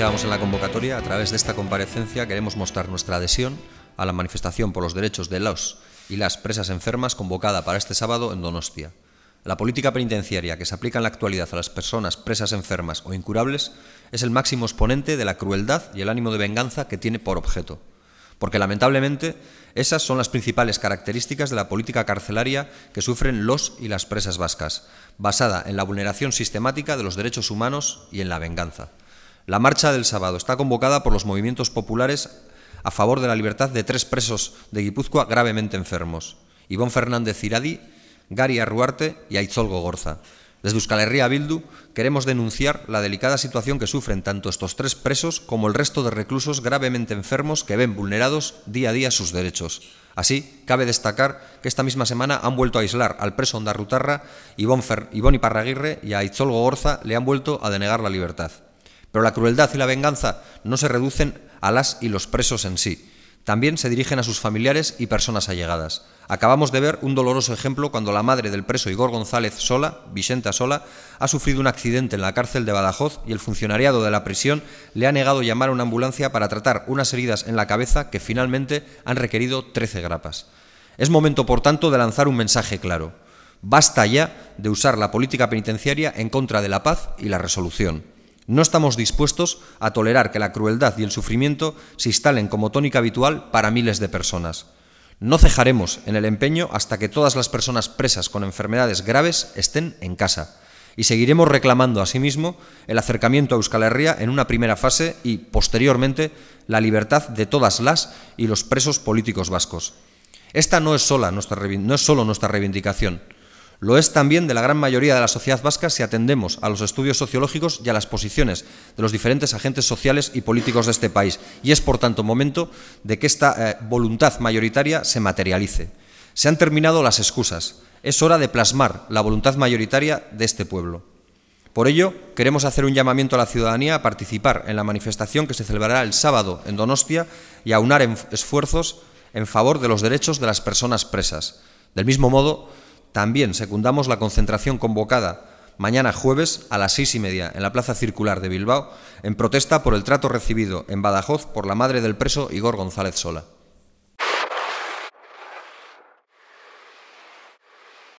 en la convocatoria, a través de esta comparecencia queremos mostrar nuestra adhesión a la manifestación por los derechos de los y las presas enfermas convocada para este sábado en Donostia. La política penitenciaria que se aplica en la actualidad a las personas presas enfermas o incurables es el máximo exponente de la crueldad y el ánimo de venganza que tiene por objeto. Porque lamentablemente esas son las principales características de la política carcelaria que sufren los y las presas vascas, basada en la vulneración sistemática de los derechos humanos y en la venganza. La marcha del sábado está convocada por los movimientos populares a favor de la libertad de tres presos de Guipúzcoa gravemente enfermos, Ivón Fernández Iradi, Gary Arruarte y Aitzol Gorza. Desde Euskal Herria Bildu queremos denunciar la delicada situación que sufren tanto estos tres presos como el resto de reclusos gravemente enfermos que ven vulnerados día a día sus derechos. Así, cabe destacar que esta misma semana han vuelto a aislar al preso Ondarrutarra, Ivón Iparraguirre y a Aitzol Gogorza le han vuelto a denegar la libertad. Pero la crueldad y la venganza no se reducen a las y los presos en sí. También se dirigen a sus familiares y personas allegadas. Acabamos de ver un doloroso ejemplo cuando la madre del preso Igor González Sola, Vicenta Sola, ha sufrido un accidente en la cárcel de Badajoz y el funcionariado de la prisión le ha negado llamar a una ambulancia para tratar unas heridas en la cabeza que finalmente han requerido 13 grapas. Es momento, por tanto, de lanzar un mensaje claro. Basta ya de usar la política penitenciaria en contra de la paz y la resolución. No estamos dispuestos a tolerar que la crueldad y el sufrimiento se instalen como tónica habitual para miles de personas. No cejaremos en el empeño hasta que todas las personas presas con enfermedades graves estén en casa. Y seguiremos reclamando asimismo el acercamiento a Euskal Herria en una primera fase y, posteriormente, la libertad de todas las y los presos políticos vascos. Esta no es, sola no es solo nuestra reivindicación, lo es también de la gran mayoría de la sociedad vasca si atendemos a los estudios sociológicos y a las posiciones de los diferentes agentes sociales y políticos de este país. Y es, por tanto, momento de que esta eh, voluntad mayoritaria se materialice. Se han terminado las excusas. Es hora de plasmar la voluntad mayoritaria de este pueblo. Por ello, queremos hacer un llamamiento a la ciudadanía a participar en la manifestación que se celebrará el sábado en Donostia y a unar esfuerzos en favor de los derechos de las personas presas. Del mismo modo, también secundamos la concentración convocada mañana jueves a las seis y media en la Plaza Circular de Bilbao en protesta por el trato recibido en Badajoz por la madre del preso Igor González Sola.